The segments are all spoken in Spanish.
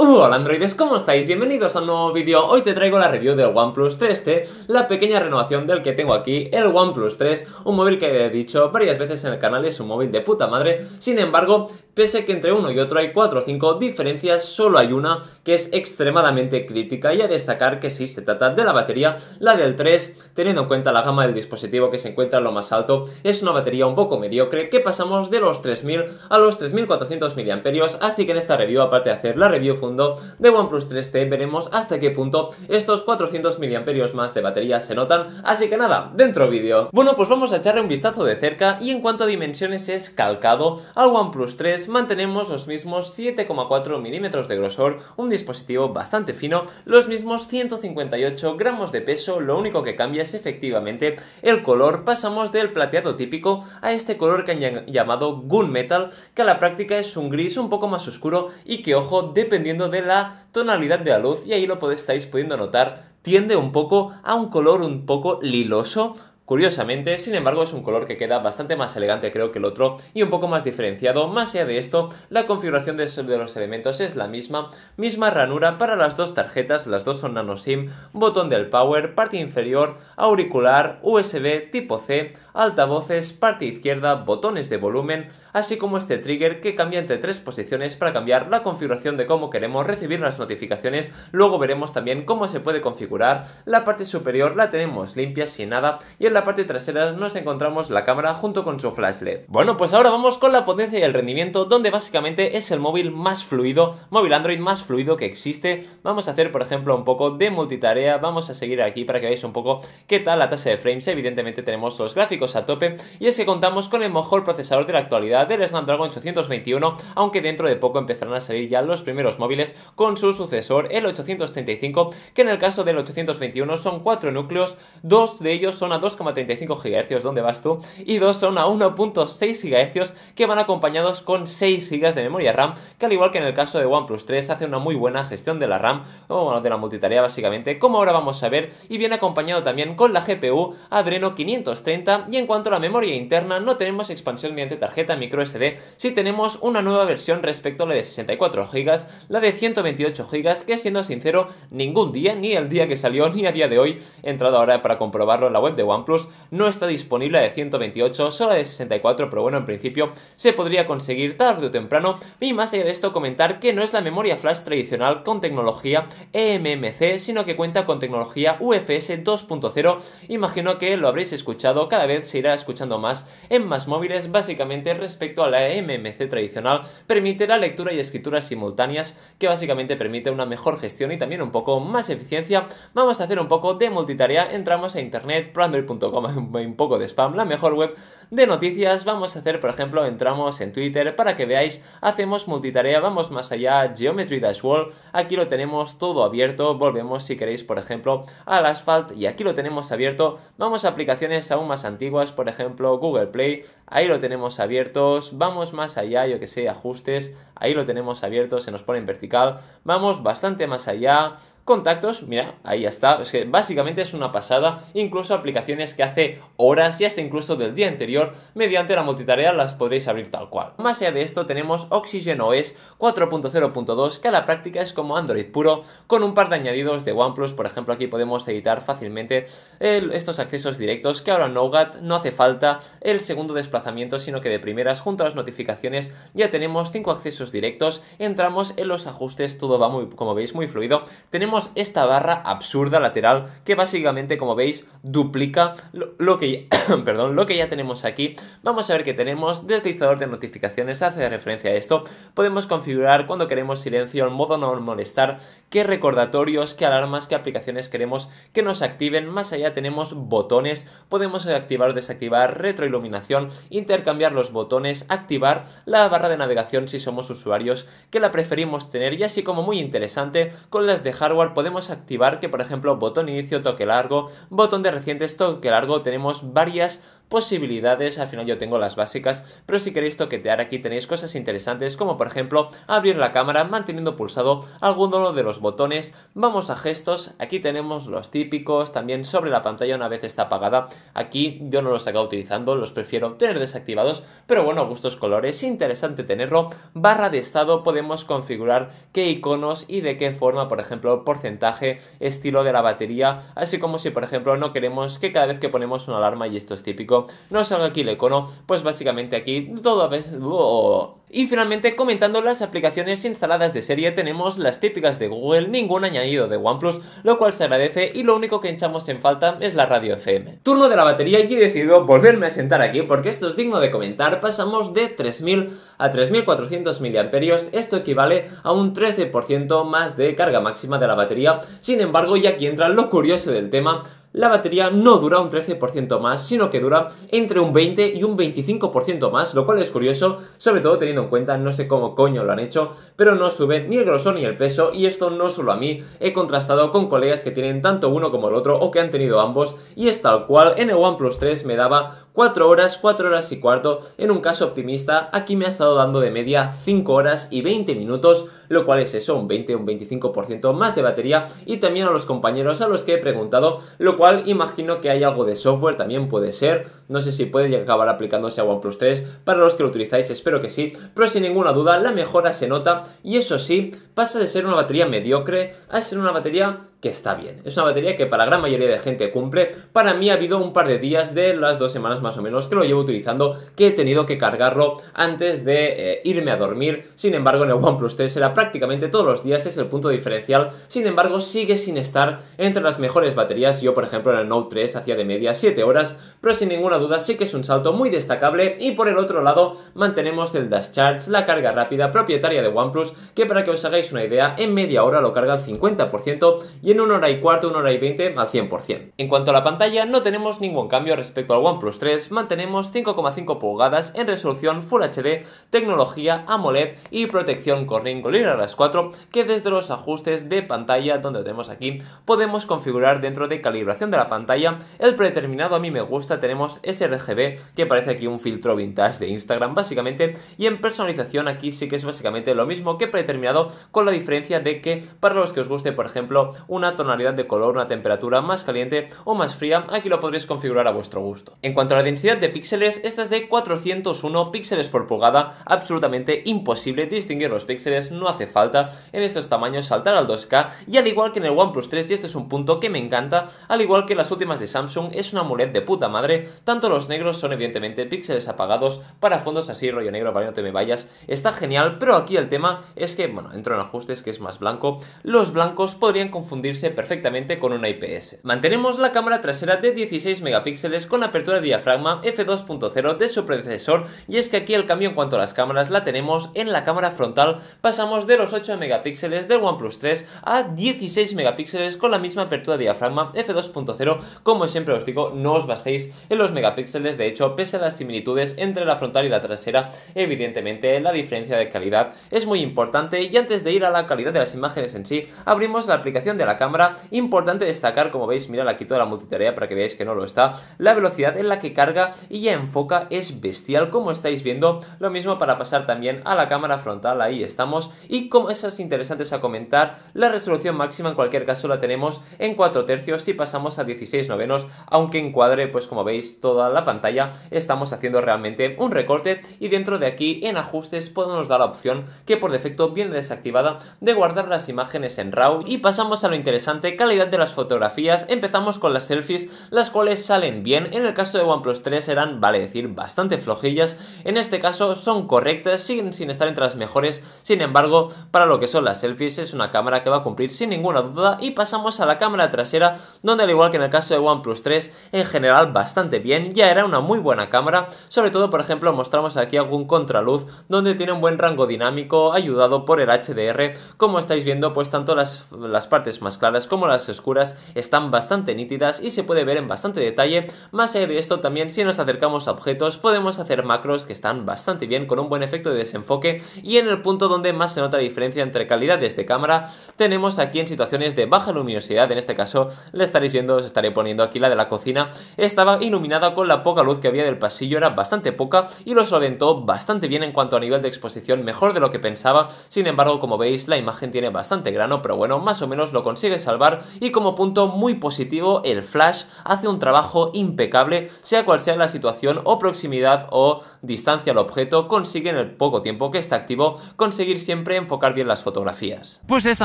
Uh, hola androides, ¿cómo estáis? Bienvenidos a un nuevo vídeo. Hoy te traigo la review del OnePlus 3T, la pequeña renovación del que tengo aquí, el OnePlus 3, un móvil que he dicho varias veces en el canal, es un móvil de puta madre. Sin embargo, Pese que entre uno y otro hay 4 o 5 diferencias, solo hay una que es extremadamente crítica y a destacar que si se trata de la batería, la del 3, teniendo en cuenta la gama del dispositivo que se encuentra en lo más alto, es una batería un poco mediocre que pasamos de los 3000 a los 3400 mAh, así que en esta review, aparte de hacer la review fondo de OnePlus 3T, veremos hasta qué punto estos 400 mAh más de batería se notan, así que nada, dentro vídeo. Bueno, pues vamos a echarle un vistazo de cerca y en cuanto a dimensiones es calcado al OnePlus 3 mantenemos los mismos 7,4 milímetros de grosor, un dispositivo bastante fino, los mismos 158 gramos de peso, lo único que cambia es efectivamente el color, pasamos del plateado típico a este color que han llamado gunmetal, que a la práctica es un gris un poco más oscuro y que, ojo, dependiendo de la tonalidad de la luz, y ahí lo estáis pudiendo notar, tiende un poco a un color un poco liloso, Curiosamente, sin embargo, es un color que queda bastante más elegante creo que el otro y un poco más diferenciado. Más allá de esto, la configuración de los elementos es la misma, misma ranura para las dos tarjetas, las dos son nano SIM, botón del power, parte inferior, auricular, USB tipo C, altavoces, parte izquierda, botones de volumen, así como este trigger que cambia entre tres posiciones para cambiar la configuración de cómo queremos recibir las notificaciones. Luego veremos también cómo se puede configurar. La parte superior la tenemos limpia sin nada y en la parte trasera nos encontramos la cámara junto con su flash LED. Bueno, pues ahora vamos con la potencia y el rendimiento, donde básicamente es el móvil más fluido, móvil Android más fluido que existe. Vamos a hacer, por ejemplo, un poco de multitarea, vamos a seguir aquí para que veáis un poco qué tal la tasa de frames. Evidentemente tenemos los gráficos a tope y es que contamos con el mejor procesador de la actualidad del Snapdragon 821, aunque dentro de poco empezarán a salir ya los primeros móviles con su sucesor, el 835, que en el caso del 821 son cuatro núcleos, dos de ellos son a 2,5 35 GHz dónde vas tú y dos son a 1.6 GHz que van acompañados con 6 GB de memoria RAM que al igual que en el caso de OnePlus 3 hace una muy buena gestión de la RAM o de la multitarea básicamente como ahora vamos a ver y viene acompañado también con la GPU Adreno 530 y en cuanto a la memoria interna no tenemos expansión mediante tarjeta micro SD si tenemos una nueva versión respecto a la de 64 GB la de 128 GB que siendo sincero ningún día ni el día que salió ni a día de hoy he entrado ahora para comprobarlo en la web de OnePlus no está disponible de 128, solo de 64, pero bueno, en principio se podría conseguir tarde o temprano. Y más allá de esto, comentar que no es la memoria flash tradicional con tecnología eMMC, sino que cuenta con tecnología UFS 2.0. Imagino que lo habréis escuchado, cada vez se irá escuchando más en más móviles, básicamente respecto a la eMMC tradicional, permite la lectura y escritura simultáneas, que básicamente permite una mejor gestión y también un poco más eficiencia. Vamos a hacer un poco de multitarea, entramos a internet, proandroid.com como un poco de spam, la mejor web de noticias. Vamos a hacer, por ejemplo, entramos en Twitter para que veáis, hacemos multitarea, vamos más allá, Geometry Dashboard, aquí lo tenemos todo abierto, volvemos si queréis, por ejemplo, al Asphalt y aquí lo tenemos abierto, vamos a aplicaciones aún más antiguas, por ejemplo, Google Play, ahí lo tenemos abiertos, vamos más allá, yo que sé, ajustes, ahí lo tenemos abierto, se nos pone en vertical, vamos bastante más allá, Contactos, mira, ahí ya está. Es que básicamente es una pasada. Incluso aplicaciones que hace horas y hasta incluso del día anterior, mediante la multitarea las podréis abrir tal cual. Más allá de esto, tenemos Oxygen OS 4.0.2, que a la práctica es como Android puro, con un par de añadidos de OnePlus. Por ejemplo, aquí podemos editar fácilmente estos accesos directos que ahora Nougat no hace falta el segundo desplazamiento, sino que de primeras, junto a las notificaciones, ya tenemos 5 accesos directos. Entramos en los ajustes, todo va muy, como veis, muy fluido. Tenemos esta barra absurda lateral que básicamente, como veis, duplica lo, que, ya, perdón, lo que ya tenemos aquí. Vamos a ver que tenemos. Deslizador de notificaciones hace referencia a esto. Podemos configurar cuando queremos silencio, el modo no molestar, qué recordatorios, qué alarmas, qué aplicaciones queremos que nos activen. Más allá tenemos botones. Podemos activar o desactivar retroiluminación, intercambiar los botones, activar la barra de navegación si somos usuarios que la preferimos tener y así como muy interesante con las de hardware podemos activar que, por ejemplo, botón inicio, toque largo, botón de recientes, toque largo, tenemos varias posibilidades. Al final yo tengo las básicas, pero si queréis toquetear aquí tenéis cosas interesantes como por ejemplo abrir la cámara manteniendo pulsado alguno de los botones. Vamos a gestos, aquí tenemos los típicos, también sobre la pantalla una vez está apagada. Aquí yo no los acabo utilizando, los prefiero tener desactivados, pero bueno, gustos colores, interesante tenerlo. Barra de estado podemos configurar qué iconos y de qué forma, por ejemplo, porcentaje, estilo de la batería, así como si por ejemplo no queremos que cada vez que ponemos una alarma, y esto es típico, no salga aquí el icono, pues básicamente aquí todo a veces... Oh. Y finalmente, comentando las aplicaciones instaladas de serie, tenemos las típicas de Google, ningún añadido de OnePlus, lo cual se agradece y lo único que echamos en falta es la radio FM. Turno de la batería y he decidido volverme a sentar aquí porque esto es digno de comentar, pasamos de 3.000 a 3.400 mAh, esto equivale a un 13% más de carga máxima de la batería, sin embargo, y aquí entra lo curioso del tema, la batería no dura un 13% más, sino que dura entre un 20 y un 25% más, lo cual es curioso, sobre todo teniendo en cuenta, no sé cómo coño lo han hecho, pero no sube ni el grosor ni el peso, y esto no solo a mí, he contrastado con colegas que tienen tanto uno como el otro o que han tenido ambos, y es tal cual, en el OnePlus 3 me daba 4 horas, 4 horas y cuarto, en un caso optimista, aquí me ha estado dando de media 5 horas y 20 minutos, lo cual es eso, un 20, un 25% más de batería, y también a los compañeros a los que he preguntado lo cual imagino que hay algo de software, también puede ser. No sé si puede acabar aplicándose a OnePlus 3. Para los que lo utilizáis, espero que sí. Pero sin ninguna duda, la mejora se nota. Y eso sí, pasa de ser una batería mediocre a ser una batería que está bien. Es una batería que para la gran mayoría de gente cumple. Para mí ha habido un par de días de las dos semanas más o menos que lo llevo utilizando que he tenido que cargarlo antes de eh, irme a dormir. Sin embargo, en el OnePlus 3 era prácticamente todos los días, es el punto diferencial. Sin embargo, sigue sin estar entre las mejores baterías. Yo, por ejemplo, en el Note 3 hacía de media 7 horas, pero sin ninguna duda sí que es un salto muy destacable. Y por el otro lado, mantenemos el Dash Charge, la carga rápida propietaria de OnePlus, que para que os hagáis una idea, en media hora lo carga al 50% y y en una hora y cuarto, una hora y veinte al 100%. En cuanto a la pantalla, no tenemos ningún cambio respecto al OnePlus 3, mantenemos 5,5 pulgadas en resolución Full HD, tecnología AMOLED y protección Corning Gorilla Glass 4, que desde los ajustes de pantalla, donde tenemos aquí, podemos configurar dentro de calibración de la pantalla. El predeterminado a mí me gusta, tenemos sRGB, que parece aquí un filtro vintage de Instagram básicamente, y en personalización aquí sí que es básicamente lo mismo que predeterminado, con la diferencia de que para los que os guste, por ejemplo, un una tonalidad de color, una temperatura más caliente o más fría, aquí lo podréis configurar a vuestro gusto. En cuanto a la densidad de píxeles, esta es de 401 píxeles por pulgada, absolutamente imposible distinguir los píxeles, no hace falta en estos tamaños saltar al 2K y al igual que en el OnePlus 3, y este es un punto que me encanta, al igual que las últimas de Samsung, es una mulet de puta madre, tanto los negros son evidentemente píxeles apagados para fondos así, rollo negro, para no te me vayas, está genial, pero aquí el tema es que, bueno, entro en ajustes que es más blanco, los blancos podrían confundir perfectamente con una IPS. Mantenemos la cámara trasera de 16 megapíxeles con apertura diafragma f2.0 de su predecesor y es que aquí el cambio en cuanto a las cámaras la tenemos en la cámara frontal pasamos de los 8 megapíxeles del OnePlus 3 a 16 megapíxeles con la misma apertura diafragma f2.0 como siempre os digo no os baséis en los megapíxeles de hecho pese a las similitudes entre la frontal y la trasera evidentemente la diferencia de calidad es muy importante y antes de ir a la calidad de las imágenes en sí abrimos la aplicación de la cámara. Importante destacar, como veis, mira aquí toda la multitarea para que veáis que no lo está, la velocidad en la que carga y ya enfoca es bestial, como estáis viendo. Lo mismo para pasar también a la cámara frontal, ahí estamos. Y como esas interesantes a comentar, la resolución máxima en cualquier caso la tenemos en 4 tercios y pasamos a 16 novenos, aunque encuadre, pues como veis, toda la pantalla, estamos haciendo realmente un recorte y dentro de aquí en ajustes podemos dar la opción que por defecto viene desactivada de guardar las imágenes en RAW y pasamos a lo interesante calidad de las fotografías, empezamos con las selfies, las cuales salen bien, en el caso de OnePlus 3 eran, vale decir, bastante flojillas, en este caso son correctas, sin estar entre las mejores, sin embargo, para lo que son las selfies es una cámara que va a cumplir sin ninguna duda y pasamos a la cámara trasera, donde al igual que en el caso de OnePlus 3, en general bastante bien, ya era una muy buena cámara, sobre todo por ejemplo mostramos aquí algún contraluz, donde tiene un buen rango dinámico ayudado por el HDR, como estáis viendo pues tanto las, las partes más claras como las oscuras están bastante nítidas y se puede ver en bastante detalle. Más allá de esto también si nos acercamos a objetos podemos hacer macros que están bastante bien con un buen efecto de desenfoque y en el punto donde más se nota la diferencia entre calidades de cámara tenemos aquí en situaciones de baja luminosidad, en este caso la estaréis viendo, os estaré poniendo aquí la de la cocina, estaba iluminada con la poca luz que había del pasillo, era bastante poca y lo solventó bastante bien en cuanto a nivel de exposición, mejor de lo que pensaba, sin embargo como veis la imagen tiene bastante grano, pero bueno, más o menos lo consigo salvar y como punto muy positivo el Flash hace un trabajo impecable sea cual sea la situación o proximidad o distancia al objeto consigue en el poco tiempo que está activo conseguir siempre enfocar bien las fotografías. Pues este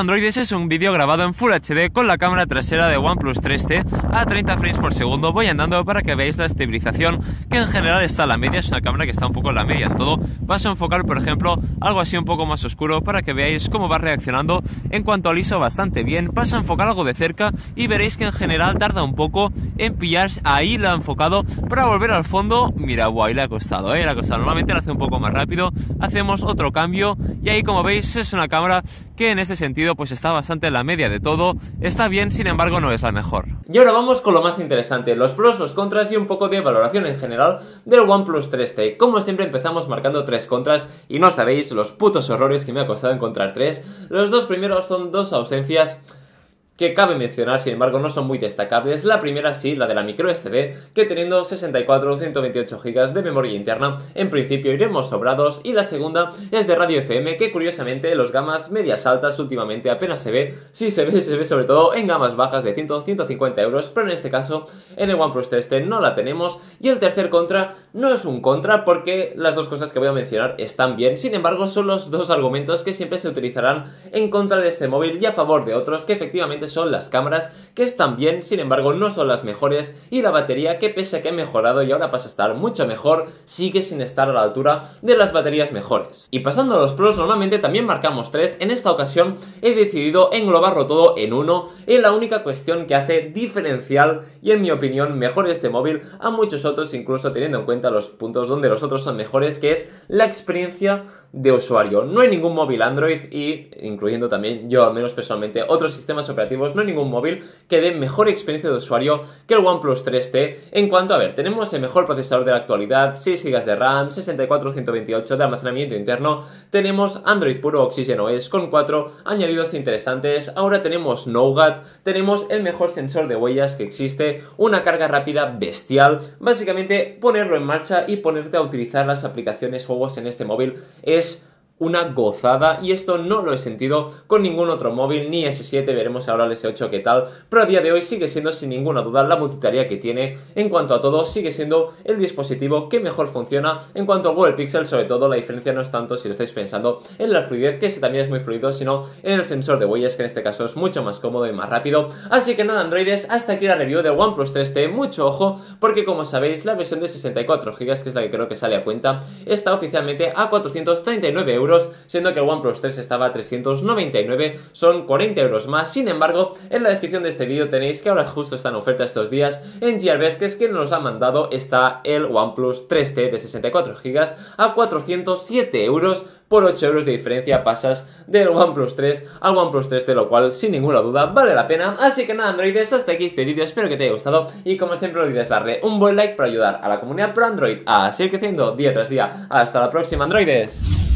Androides es un vídeo grabado en Full HD con la cámara trasera de OnePlus 3T a 30 frames por segundo voy andando para que veáis la estabilización que en general está a la media, es una cámara que está un poco en la media en todo, vas a enfocar por ejemplo algo así un poco más oscuro para que veáis cómo va reaccionando en cuanto al ISO bastante bien, a enfocar algo de cerca y veréis que en general tarda un poco en pillar Ahí la enfocado para volver al fondo. Mira, guay, le ha costado, ¿eh? Le ha costado. Normalmente lo hace un poco más rápido. Hacemos otro cambio y ahí como veis es una cámara que en este sentido pues está bastante en la media de todo. Está bien, sin embargo no es la mejor. Y ahora vamos con lo más interesante, los pros, los contras y un poco de valoración en general del OnePlus 3T. Como siempre empezamos marcando tres contras y no sabéis los putos horrores que me ha costado encontrar tres. Los dos primeros son dos ausencias que cabe mencionar, sin embargo, no son muy destacables. La primera sí, la de la microSD, que teniendo 64 o 128 GB de memoria interna, en principio iremos sobrados. Y la segunda es de radio FM, que curiosamente los gamas medias altas últimamente apenas se ve. Si se ve, se ve sobre todo en gamas bajas de 100 150 euros, pero en este caso en el OnePlus 3T no la tenemos. Y el tercer contra no es un contra porque las dos cosas que voy a mencionar están bien. Sin embargo, son los dos argumentos que siempre se utilizarán en contra de este móvil y a favor de otros que efectivamente son las cámaras, que están bien, sin embargo no son las mejores, y la batería, que pese a que ha mejorado y ahora pasa a estar mucho mejor, sigue sin estar a la altura de las baterías mejores. Y pasando a los pros, normalmente también marcamos tres, en esta ocasión he decidido englobarlo todo en uno, en la única cuestión que hace diferencial y en mi opinión mejor este móvil a muchos otros, incluso teniendo en cuenta los puntos donde los otros son mejores, que es la experiencia de usuario. No hay ningún móvil Android y incluyendo también yo al menos personalmente otros sistemas operativos no hay ningún móvil que dé mejor experiencia de usuario que el OnePlus 3T. En cuanto a ver, tenemos el mejor procesador de la actualidad, 6 GB de RAM, 64 128 de almacenamiento interno, tenemos Android puro Oxygen OS con 4 añadidos interesantes, ahora tenemos Nougat, tenemos el mejor sensor de huellas que existe, una carga rápida bestial, básicamente ponerlo en marcha y ponerte a utilizar las aplicaciones juegos en este móvil es una gozada y esto no lo he sentido con ningún otro móvil, ni S7, veremos ahora el S8 qué tal, pero a día de hoy sigue siendo sin ninguna duda la multitarea que tiene en cuanto a todo, sigue siendo el dispositivo que mejor funciona en cuanto a Google Pixel, sobre todo la diferencia no es tanto si lo estáis pensando en la fluidez, que ese también es muy fluido, sino en el sensor de huellas, que en este caso es mucho más cómodo y más rápido. Así que nada, androides, hasta aquí la review de OnePlus 3T, mucho ojo, porque como sabéis, la versión de 64 GB, que es la que creo que sale a cuenta, está oficialmente a 439 euros siendo que el OnePlus 3 estaba a 399, son 40 euros más. Sin embargo, en la descripción de este vídeo tenéis que ahora justo están ofertas oferta estos días en GRBs, que es quien nos ha mandado, está el OnePlus 3T de 64 GB a 407 euros por 8 euros de diferencia pasas del OnePlus 3 al OnePlus 3, t lo cual sin ninguna duda vale la pena. Así que nada, androides, hasta aquí este vídeo, espero que te haya gustado y como siempre no olvides darle un buen like para ayudar a la comunidad pro Android a seguir creciendo día tras día. Hasta la próxima, androides.